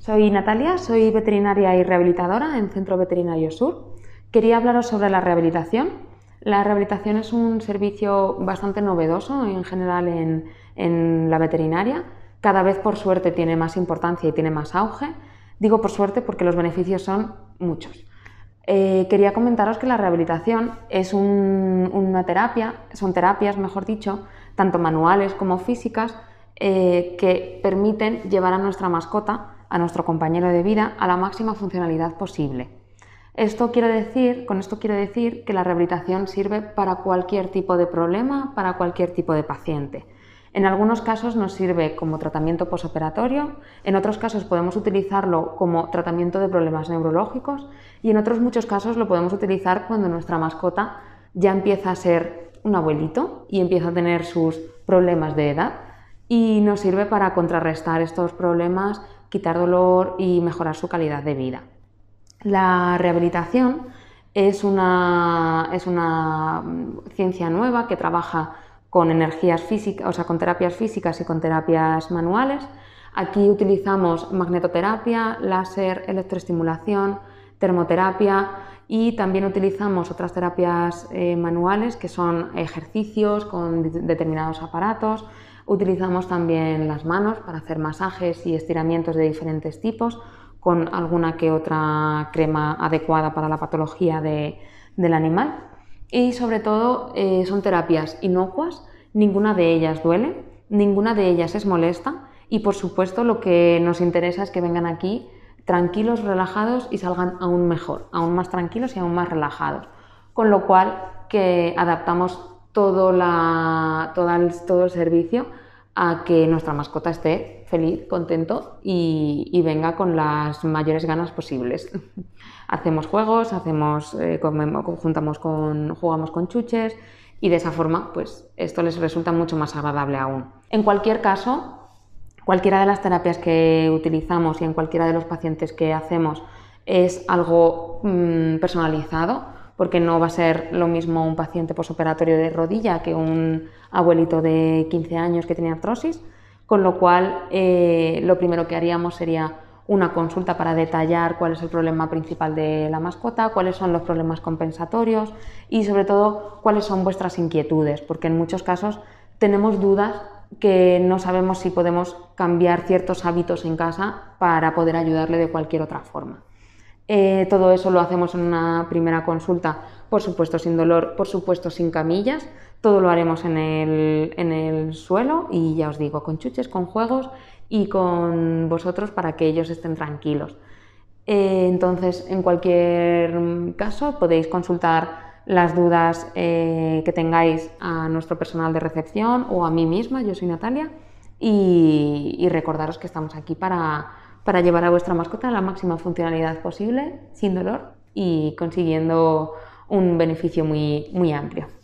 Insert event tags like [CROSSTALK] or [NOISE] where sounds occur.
Soy Natalia, soy veterinaria y rehabilitadora en Centro Veterinario Sur. Quería hablaros sobre la rehabilitación. La rehabilitación es un servicio bastante novedoso en general en, la veterinaria. Cada vez, por suerte, tiene más importancia y tiene más auge. Digo por suerte porque los beneficios son muchos. Eh, quería comentaros que la rehabilitación es una terapia, son terapias, mejor dicho, tanto manuales como físicas, eh, que permiten llevar a nuestra mascota a nuestro compañero de vida a la máxima funcionalidad posible. Esto quiere decir, con esto quiero decir que la rehabilitación sirve para cualquier tipo de problema, para cualquier tipo de paciente. En algunos casos nos sirve como tratamiento posoperatorio, en otros casos podemos utilizarlo como tratamiento de problemas neurológicos y en otros muchos casos lo podemos utilizar cuando nuestra mascota ya empieza a ser un abuelito y empieza a tener sus problemas de edad y nos sirve para contrarrestar estos problemas quitar dolor y mejorar su calidad de vida. La rehabilitación es una, mm, ciencia nueva que trabaja con energías físicas, o sea, con terapias físicas y con terapias manuales. Aquí utilizamos magnetoterapia, láser, electroestimulación, termoterapia y también utilizamos otras terapias eh, manuales que son ejercicios con determinados aparatos, Utilizamos también las manos para hacer masajes y estiramientos de diferentes tipos, con alguna que otra crema adecuada para la patología del animal. Y sobre todo eh, son terapias inocuas, ninguna de ellas duele, ninguna de ellas es molesta y por supuesto lo que nos interesa es que vengan aquí tranquilos, relajados y salgan aún mejor, aún más tranquilos y aún más relajados. Con lo cual que adaptamos todo, el, servicio a que nuestra mascota esté feliz, contento y, venga con las mayores ganas posibles. [LAUGHS] hacemos juegos, hacemos, eh, con, jugamos con chuches y de esa forma pues esto les resulta mucho más agradable aún. En cualquier caso, cualquiera de las terapias que utilizamos y en cualquiera de los pacientes que hacemos es algo mm, personalizado porque no va a ser lo mismo un paciente posoperatorio de rodilla que un abuelito de 15 años que tiene artrosis, con lo cual eh, lo primero que haríamos sería una consulta para detallar cuál es el problema principal de la mascota, cuáles son los problemas compensatorios y sobre todo cuáles son vuestras inquietudes, porque en muchos casos tenemos dudas que no sabemos si podemos cambiar ciertos hábitos en casa para poder ayudarle de cualquier otra forma. Eh, todo eso lo hacemos en una primera consulta, por supuesto sin dolor, por supuesto sin camillas, todo lo haremos en el, suelo y ya os digo, con chuches, con juegos y con vosotros para que ellos estén tranquilos. Eh, entonces, en cualquier caso, podéis consultar las dudas eh, que tengáis a nuestro personal de recepción o a mí misma, yo soy Natalia, y recordaros que estamos aquí para para llevar a vuestra mascota la máxima funcionalidad posible, sin dolor y consiguiendo un beneficio muy, muy amplio.